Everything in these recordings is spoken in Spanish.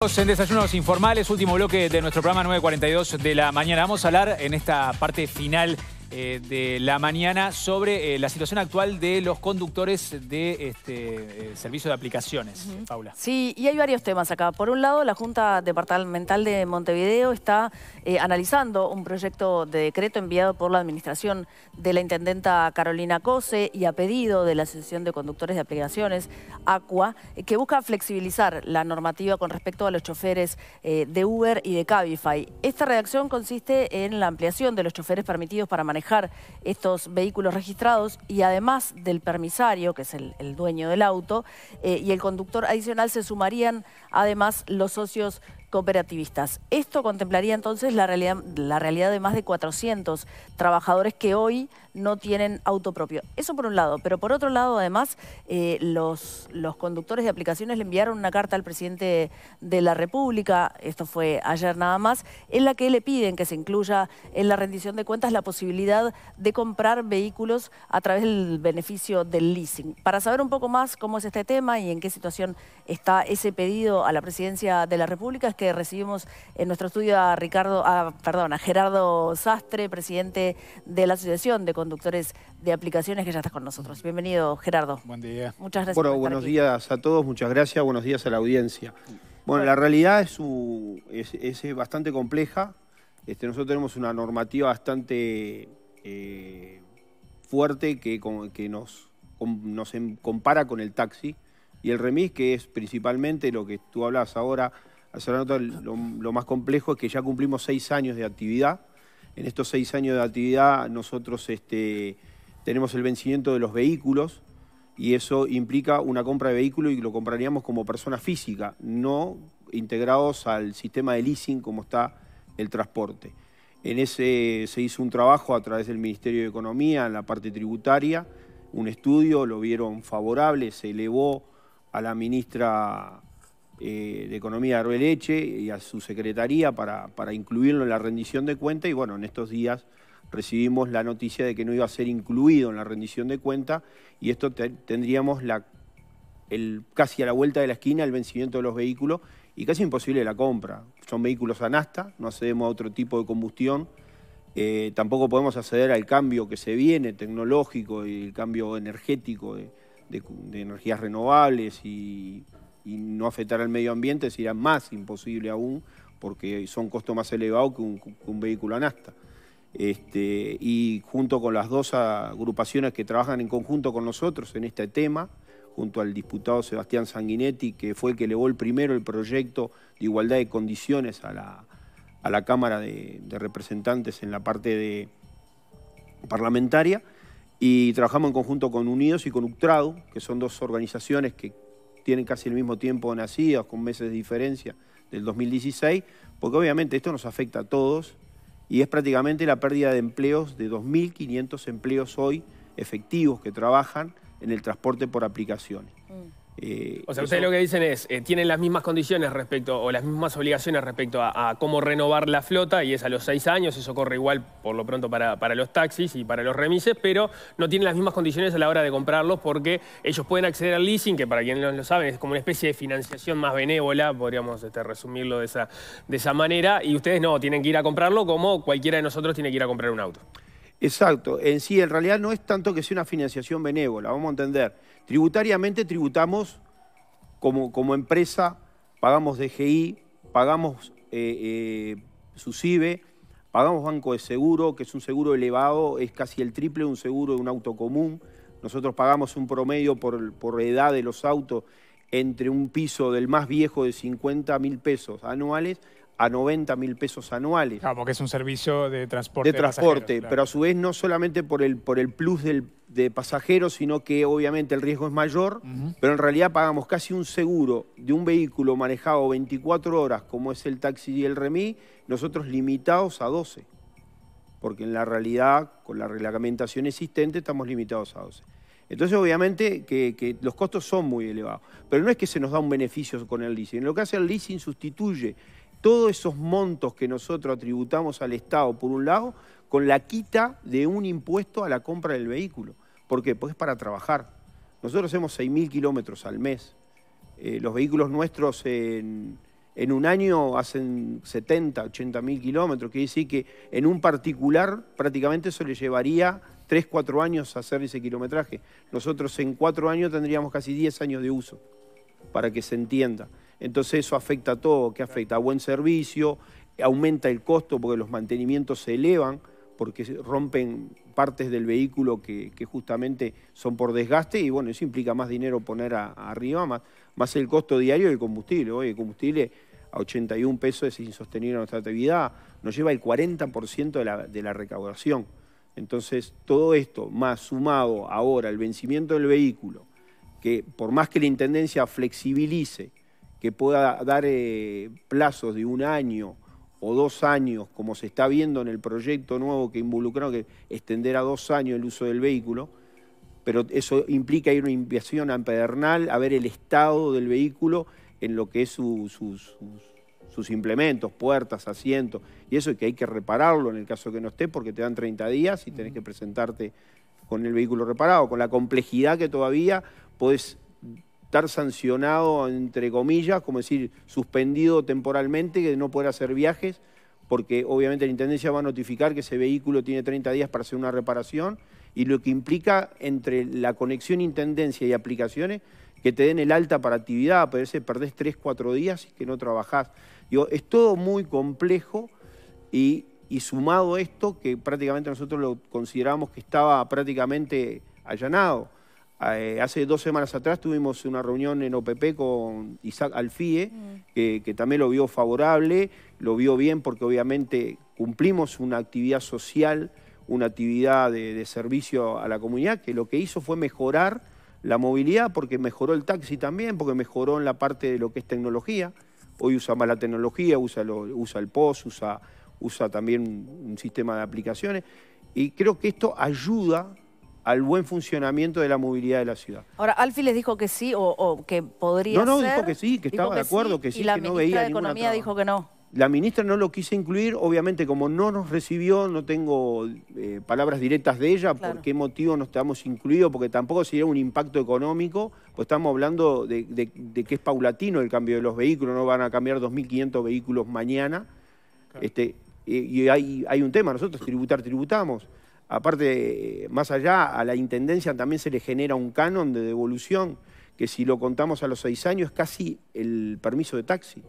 En Desayunos Informales, último bloque de nuestro programa 942 de la mañana. Vamos a hablar en esta parte final eh, de la mañana sobre eh, la situación actual de los conductores de este eh, servicio de aplicaciones, Paula. Sí, y hay varios temas acá. Por un lado, la Junta Departamental de Montevideo está analizando un proyecto de decreto enviado por la administración de la intendenta Carolina Cose y a pedido de la Asociación de Conductores de Aplicaciones, ACUA, que busca flexibilizar la normativa con respecto a los choferes de Uber y de Cabify. Esta redacción consiste en la ampliación de los choferes permitidos para manejar estos vehículos registrados y además del permisario, que es el, dueño del auto, eh, y el conductor adicional se sumarían además los socios cooperativistas. Esto contemplaría entonces la realidad, de más de 400 trabajadores que hoy no tienen auto propio. Eso por un lado, pero por otro lado además eh, los, los conductores de aplicaciones le enviaron una carta al presidente de la República, esto fue ayer nada más, en la que le piden que se incluya en la rendición de cuentas la posibilidad de comprar vehículos a través del beneficio del leasing. Para saber un poco más cómo es este tema y en qué situación está ese pedido a la presidencia de la República, que recibimos en nuestro estudio a Ricardo, perdón, a Gerardo Sastre, presidente de la Asociación de Conductores de Aplicaciones, que ya está con nosotros. Bienvenido, Gerardo. Buen día. Muchas gracias. Bueno, buenos días a todos, muchas gracias, buenos días a la audiencia. Bueno, la realidad es, bastante compleja. Este, nosotros tenemos una normativa bastante eh, fuerte que, nos, nos em, compara con el taxi. Y el remis, que es principalmente lo que tú hablas ahora, hacer la nota, lo, más complejo es que ya cumplimos seis años de actividad. En estos seis años de actividad nosotros este, tenemos el vencimiento de los vehículos y eso implica una compra de vehículo y lo compraríamos como persona física, no integrados al sistema de leasing como está el transporte. En ese se hizo un trabajo a través del Ministerio de Economía, en la parte tributaria, un estudio, lo vieron favorable, se elevó a la ministra eh, de Economía de Arbeleche y a su secretaría para, incluirlo en la rendición de cuenta y bueno, en estos días recibimos la noticia de que no iba a ser incluido en la rendición de cuenta y esto tendríamos la, el, casi a la vuelta de la esquina el vencimiento de los vehículos y casi imposible la compra. Son vehículos anasta, no accedemos a otro tipo de combustión, eh, tampoco podemos acceder al cambio que se viene tecnológico y el cambio energético de energías renovables y y no afectar al medio ambiente sería más imposible aún porque son costos más elevados que un, vehículo anasta. Este, y junto con las dos agrupaciones que trabajan en conjunto con nosotros en este tema, junto al diputado Sebastián Sanguinetti, que fue el que elevó el primero el proyecto de igualdad de condiciones a la, Cámara de, Representantes en la parte de, parlamentaria, y trabajamos en conjunto con Unidos y con UCTRADU, que son dos organizaciones que tienen casi el mismo tiempo nacidos, con meses de diferencia del 2016, porque obviamente esto nos afecta a todos y es prácticamente la pérdida de empleos de 2.500 empleos hoy efectivos que trabajan en el transporte por aplicaciones. Mm. Eh, o sea, ustedes lo que dicen es, eh, tienen las mismas condiciones respecto, o las mismas obligaciones respecto a, cómo renovar la flota, y es a los seis años, eso corre igual por lo pronto para, los taxis y para los remises, pero no tienen las mismas condiciones a la hora de comprarlos porque ellos pueden acceder al leasing, que para quienes no lo saben es como una especie de financiación más benévola, podríamos este, resumirlo de esa manera, y ustedes no, tienen que ir a comprarlo como cualquiera de nosotros tiene que ir a comprar un auto. Exacto. En sí, en realidad no es tanto que sea una financiación benévola, vamos a entender. Tributariamente tributamos como, empresa, pagamos DGI, pagamos eh, eh, SUSIBE, pagamos Banco de Seguro, que es un seguro elevado, es casi el triple de un seguro de un auto común. Nosotros pagamos un promedio por, por edad de los autos entre un piso del más viejo de 50 mil pesos anuales a 90 mil pesos anuales. Claro, porque es un servicio de transporte. De transporte, pero a su vez no solamente por el, por el plus de pasajeros, sino que obviamente el riesgo es mayor, pero en realidad pagamos casi un seguro de un vehículo manejado 24 horas, como es el taxi y el remí nosotros limitados a 12, porque en la realidad, con la reglamentación existente, estamos limitados a 12. Entonces, obviamente, que, los costos son muy elevados. Pero no es que se nos da un beneficio con el leasing. Lo que hace el leasing sustituye todos esos montos que nosotros atributamos al Estado, por un lado, con la quita de un impuesto a la compra del vehículo. ¿Por qué? Pues para trabajar. Nosotros hacemos 6.000 kilómetros al mes. Eh, los vehículos nuestros en, un año hacen 70, 80.000 mil kilómetros. Quiere decir que en un particular prácticamente eso le llevaría 3, 4 años hacer ese kilometraje. Nosotros en 4 años tendríamos casi 10 años de uso, para que se entienda. Entonces eso afecta a todo, que afecta a buen servicio, aumenta el costo porque los mantenimientos se elevan, porque rompen partes del vehículo que, justamente son por desgaste y bueno, eso implica más dinero poner arriba, más, el costo diario del combustible. Hoy el combustible a 81 pesos es insostenible en nuestra actividad, nos lleva el 40% de la, de la recaudación. Entonces, todo esto, más sumado ahora al vencimiento del vehículo, que por más que la Intendencia flexibilice que pueda dar eh, plazos de un año o dos años, como se está viendo en el proyecto nuevo que involucraron, que extender a dos años el uso del vehículo, pero eso implica ir a una inversión ampedernal, a ver el estado del vehículo en lo que es sus, sus implementos, puertas, asientos, y eso es que hay que repararlo en el caso que no esté, porque te dan 30 días y tenés que presentarte con el vehículo reparado, con la complejidad que todavía podés estar sancionado, entre comillas, como decir, suspendido temporalmente, que no poder hacer viajes, porque obviamente la Intendencia va a notificar que ese vehículo tiene 30 días para hacer una reparación, y lo que implica entre la conexión Intendencia y aplicaciones, que te den el alta para actividad, pero ese perdés 3, 4 días y que no trabajás. es todo muy complejo y, sumado esto, que prácticamente nosotros lo consideramos que estaba prácticamente allanado. Eh, hace dos semanas atrás tuvimos una reunión en OPP con Isaac Alfie, mm. que, también lo vio favorable, lo vio bien porque obviamente cumplimos una actividad social, una actividad de, servicio a la comunidad, que lo que hizo fue mejorar la movilidad porque mejoró el taxi también, porque mejoró en la parte de lo que es tecnología. Hoy usa más la tecnología, usa, el POS, usa, también un sistema de aplicaciones. Y creo que esto ayuda al buen funcionamiento de la movilidad de la ciudad. Ahora, Alfi les dijo que sí o, que podría No, no, dijo que sí, que estaba de acuerdo, que sí, la que no veía de Economía dijo que no. La ministra no lo quise incluir, obviamente como no nos recibió, no tengo eh, palabras directas de ella, por qué motivo no estamos incluidos, porque tampoco sería un impacto económico, pues estamos hablando de, que es paulatino el cambio de los vehículos, no van a cambiar 2.500 vehículos mañana. Este, eh, y hay, hay un tema, nosotros tributar, tributamos. Aparte, más allá, a la Intendencia también se le genera un canon de devolución que si lo contamos a los seis años es casi el permiso de taxi.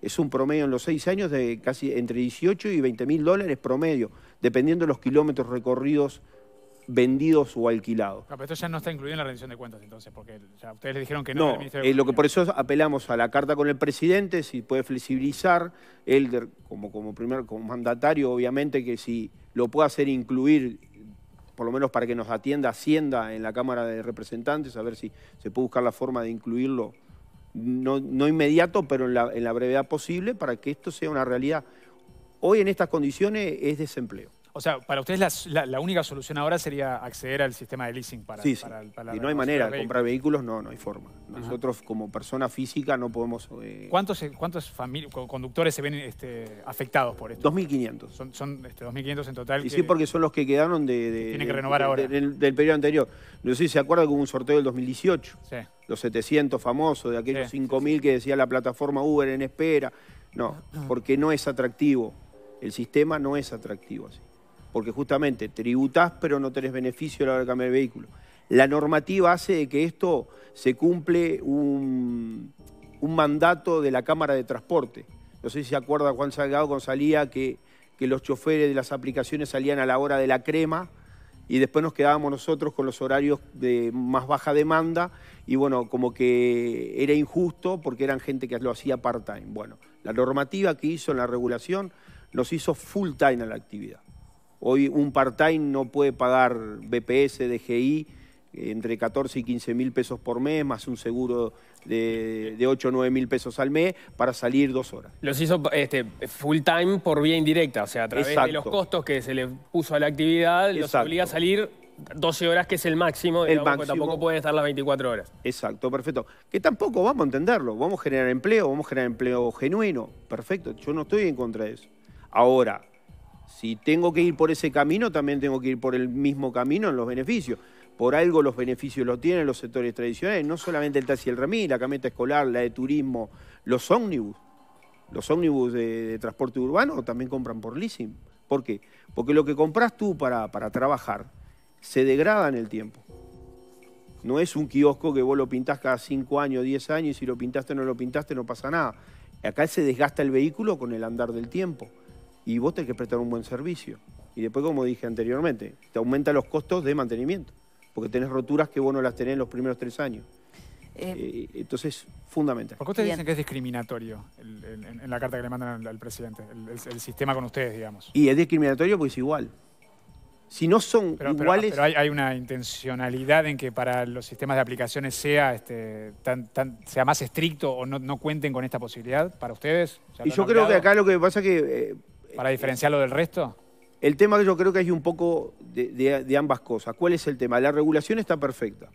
Es un promedio en los seis años de casi entre 18 y 20 mil dólares promedio, dependiendo de los kilómetros recorridos vendidos o alquilados. pero esto ya no está incluido en la rendición de cuentas entonces, porque ya ustedes le dijeron que no. No, eh, lo que por eso apelamos a la carta con el presidente, si puede flexibilizar, él como, como primer como mandatario obviamente que si lo pueda hacer incluir, por lo menos para que nos atienda Hacienda en la Cámara de Representantes, a ver si se puede buscar la forma de incluirlo, no, inmediato, pero en la brevedad posible, para que esto sea una realidad. Hoy en estas condiciones es desempleo. O sea, para ustedes la, única solución ahora sería acceder al sistema de leasing para... Sí, sí. y no hay manera, de comprar vehículos no, no hay forma. Nosotros como persona física no podemos... Eh, ¿Cuántos, eh, conductores se ven este, afectados por esto? 2.500. Son, este, 2.500 en total. Y sí, porque son los que quedaron de... del, periodo anterior. No sé si se acuerda que hubo un sorteo del 2018. Sí. Los 700 famosos, de aquellos 5.000 que decía la plataforma Uber en espera. No, porque no es atractivo. El sistema no es atractivo así porque justamente tributás pero no tenés beneficio a la hora de cambiar el vehículo. La normativa hace de que esto se cumple un, mandato de la Cámara de Transporte. No sé si se acuerda Juan Salgado cuando salía que, que los choferes de las aplicaciones salían a la hora de la crema y después nos quedábamos nosotros con los horarios de más baja demanda y bueno, como que era injusto porque eran gente que lo hacía part-time. Bueno, la normativa que hizo en la regulación nos hizo full-time a la actividad. Hoy un part-time no puede pagar BPS, DGI, entre 14 y 15 mil pesos por mes, más un seguro de, 8 o 9 mil pesos al mes para salir dos horas. Los hizo este, full time por vía indirecta, o sea, a través de los costos que se le puso a la actividad, los obliga a salir 12 horas, que es el máximo, el banco tampoco puede estar las 24 horas. Exacto, perfecto. Que tampoco vamos a entenderlo, vamos a generar empleo, vamos a generar empleo genuino, perfecto, yo no estoy en contra de eso. Ahora, si tengo que ir por ese camino, también tengo que ir por el mismo camino en los beneficios. Por algo los beneficios los tienen los sectores tradicionales, no solamente el taxi y el remí, la camioneta escolar, la de turismo, los ómnibus. Los ómnibus de, transporte urbano también compran por leasing. ¿Por qué? Porque lo que compras tú para, trabajar se degrada en el tiempo. No es un kiosco que vos lo pintás cada cinco años, diez años, y si lo pintaste o no lo pintaste no pasa nada. Acá se desgasta el vehículo con el andar del tiempo y vos tenés que prestar un buen servicio. Y después, como dije anteriormente, te aumenta los costos de mantenimiento, porque tenés roturas que vos no las tenés en los primeros tres años. Eh, eh, entonces, fundamental. ¿Por qué ustedes dicen que es discriminatorio en, la carta que le mandan al, presidente? El, sistema con ustedes, digamos. Y es discriminatorio porque es igual. Si no son iguales... Pero, hay, una intencionalidad en que para los sistemas de aplicaciones sea, este, tan, sea más estricto o no, cuenten con esta posibilidad para ustedes. y yo creo que acá lo que pasa es que... Eh, ¿Para diferenciarlo del resto? El tema que yo creo que hay un poco de, ambas cosas. ¿Cuál es el tema? La regulación está perfecta,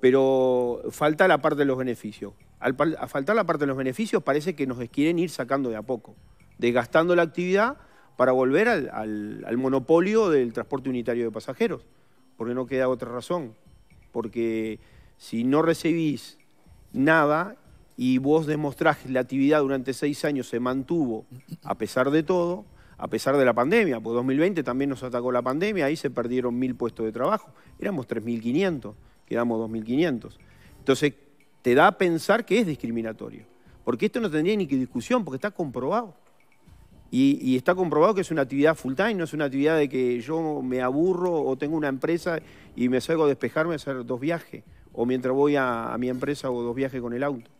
pero falta la parte de los beneficios. Al, faltar la parte de los beneficios parece que nos quieren ir sacando de a poco, desgastando la actividad para volver al, al monopolio del transporte unitario de pasajeros, porque no queda otra razón. Porque si no recibís nada y vos demostrás que la actividad durante seis años se mantuvo a pesar de todo, a pesar de la pandemia, porque 2020 también nos atacó la pandemia, ahí se perdieron mil puestos de trabajo, éramos 3.500, quedamos 2.500. Entonces, te da a pensar que es discriminatorio, porque esto no tendría ni que discusión, porque está comprobado. Y, y, está comprobado que es una actividad full time, no es una actividad de que yo me aburro o tengo una empresa y me salgo a despejarme a hacer dos viajes o mientras voy a, mi empresa o dos viajes con el auto.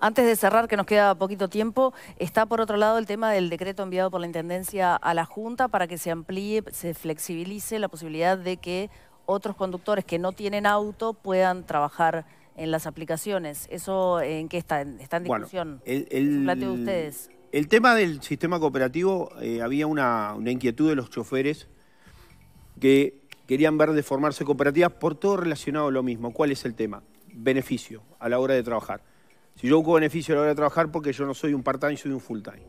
Antes de cerrar, que nos queda poquito tiempo, está por otro lado el tema del decreto enviado por la Intendencia a la Junta para que se amplíe, se flexibilice la posibilidad de que otros conductores que no tienen auto puedan trabajar en las aplicaciones. ¿Eso en qué está? ¿Está en discusión? Bueno, el, El tema del sistema cooperativo, eh, había una inquietud de los choferes que querían ver de formarse cooperativas por todo relacionado a lo mismo. ¿Cuál es el tema? Beneficio a la hora de trabajar. Si yo busco beneficio a la hora de trabajar porque yo no soy un part-time, soy un full-time.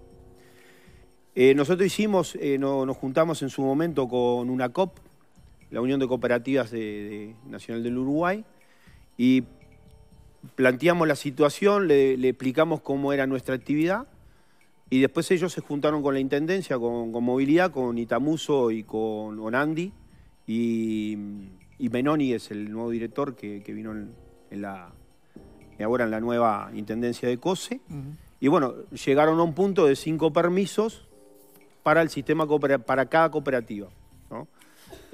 Eh, nosotros hicimos, eh, nos juntamos en su momento con una COP, la Unión de Cooperativas Nacional del Uruguay, y planteamos la situación, le, explicamos cómo era nuestra actividad, y después ellos se juntaron con la Intendencia, con, con Movilidad, con Itamuso y con Onandi, y, Menoni es el nuevo director que, vino en, la, ahora en la nueva Intendencia de COSE. Y bueno, llegaron a un punto de cinco permisos para el sistema para cada cooperativa.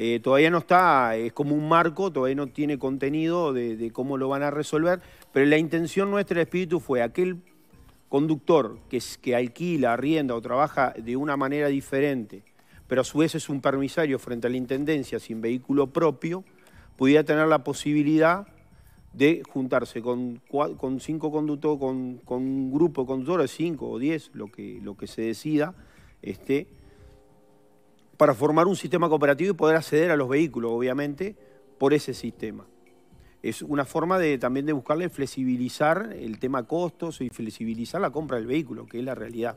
Eh, todavía no está, es como un marco, todavía no tiene contenido de, cómo lo van a resolver, pero la intención nuestra, de espíritu, fue aquel conductor que alquila, arrienda o trabaja de una manera diferente pero a su vez es un permisario frente a la Intendencia sin vehículo propio, pudiera tener la posibilidad de juntarse con, cinco conductores, con, un grupo de conductores, cinco o diez, lo que, lo que se decida, este, para formar un sistema cooperativo y poder acceder a los vehículos, obviamente, por ese sistema. Es una forma de, también de buscarle flexibilizar el tema costos y flexibilizar la compra del vehículo, que es la realidad.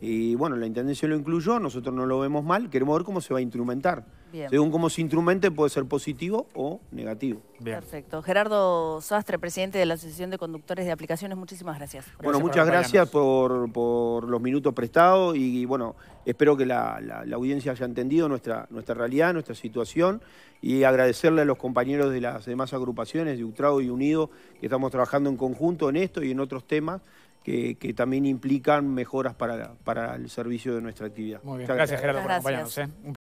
Y bueno, la Intendencia lo incluyó, nosotros no lo vemos mal, queremos ver cómo se va a instrumentar. Según cómo se instrumente puede ser positivo o negativo. Perfecto. Gerardo Sastre, presidente de la Asociación de Conductores de Aplicaciones, muchísimas gracias. bueno, muchas gracias por, los minutos prestados y, bueno, espero que la, audiencia haya entendido nuestra, nuestra realidad, nuestra situación y agradecerle a los compañeros de las demás agrupaciones de Utrado y Unido que estamos trabajando en conjunto en esto y en otros temas que, también implican mejoras para, para el servicio de nuestra actividad. Muy bien, gracias, Gerardo por acompañarnos. ¿eh?